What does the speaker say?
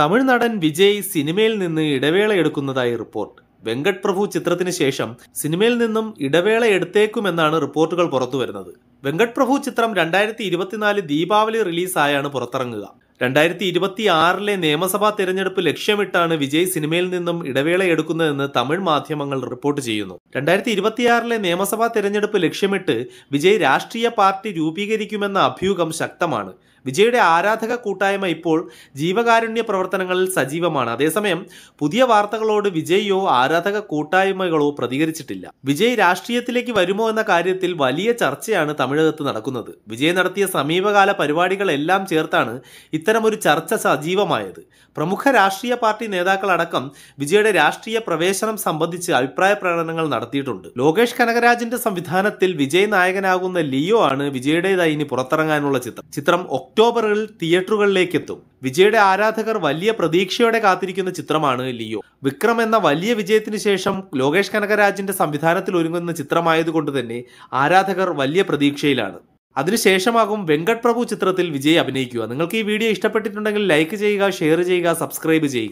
തമിഴ് നടൻ വിജയ് സിനിമയിൽ നിന്ന് ഇടവേള എടുക്കുന്നതായി റിപ്പോർട്ട് വെങ്കട് പ്രഭു ചിത്രത്തിന് ശേഷം സിനിമയിൽ നിന്നും ഇടവേള എടുത്തേക്കുമെന്നാണ് റിപ്പോർട്ടുകൾ പുറത്തുവരുന്നത് വെങ്കട് പ്രഭു ചിത്രം രണ്ടായിരത്തി ഇരുപത്തിനാല് ദീപാവലി റിലീസായാണ് പുറത്തിറങ്ങുക രണ്ടായിരത്തി ഇരുപത്തി ആറിലെ നിയമസഭാ തെരഞ്ഞെടുപ്പ് ലക്ഷ്യമിട്ടാണ് വിജയ് സിനിമയിൽ നിന്നും ഇടവേള എടുക്കുന്നതെന്ന് തമിഴ് മാധ്യമങ്ങൾ റിപ്പോർട്ട് ചെയ്യുന്നു രണ്ടായിരത്തി ഇരുപത്തിയാറിലെ നിയമസഭാ തെരഞ്ഞെടുപ്പ് ലക്ഷ്യമിട്ട് വിജയ് രാഷ്ട്രീയ പാർട്ടി രൂപീകരിക്കുമെന്ന അഭ്യൂഹം ശക്തമാണ് വിജയുടെ ആരാധക കൂട്ടായ്മ ഇപ്പോൾ ജീവകാരുണ്യ പ്രവർത്തനങ്ങളിൽ സജീവമാണ് അതേസമയം പുതിയ വാർത്തകളോട് വിജയ്യോ ആരാധക കൂട്ടായ്മകളോ പ്രതികരിച്ചിട്ടില്ല വിജയ് രാഷ്ട്രീയത്തിലേക്ക് വരുമോ എന്ന കാര്യത്തിൽ വലിയ ചർച്ചയാണ് തമിഴകത്ത് നടക്കുന്നത് വിജയ് നടത്തിയ സമീപകാല പരിപാടികളെല്ലാം ചേർത്താണ് ഇത്തരമൊരു ചർച്ച സജീവമായത് പ്രമുഖ രാഷ്ട്രീയ പാർട്ടി നേതാക്കളടക്കം വിജയുടെ രാഷ്ട്രീയ പ്രവേശനം സംബന്ധിച്ച് അഭിപ്രായ പ്രകടനങ്ങൾ നടത്തിയിട്ടുണ്ട് ലോകേഷ് കനകരാജിന്റെ സംവിധാനത്തിൽ വിജയ് നായകനാകുന്ന ലിയോ ആണ് വിജയുടേതായി ഇനി പുറത്തിറങ്ങാനുള്ള ചിത്രം ചിത്രം ഒക്ടോബറിൽ തിയേറ്ററുകളിലേക്ക് എത്തും വിജയുടെ ആരാധകർ വലിയ പ്രതീക്ഷയോടെ കാത്തിരിക്കുന്ന ചിത്രമാണ് ലിയോ വിക്രം എന്ന വലിയ വിജയത്തിന് ശേഷം ലോകേഷ് കനകരാജിന്റെ സംവിധാനത്തിൽ ഒരുങ്ങുന്ന ചിത്രമായതുകൊണ്ട് തന്നെ ആരാധകർ വലിയ പ്രതീക്ഷയിലാണ് അതിനുശേഷമാകും വെങ്കട് പ്രഭു ചിത്രത്തിൽ വിജയ് അഭിനയിക്കുക നിങ്ങൾക്ക് ഈ വീഡിയോ ഇഷ്ടപ്പെട്ടിട്ടുണ്ടെങ്കിൽ ലൈക്ക് ചെയ്യുക ഷെയർ ചെയ്യുക സബ്സ്ക്രൈബ് ചെയ്യുക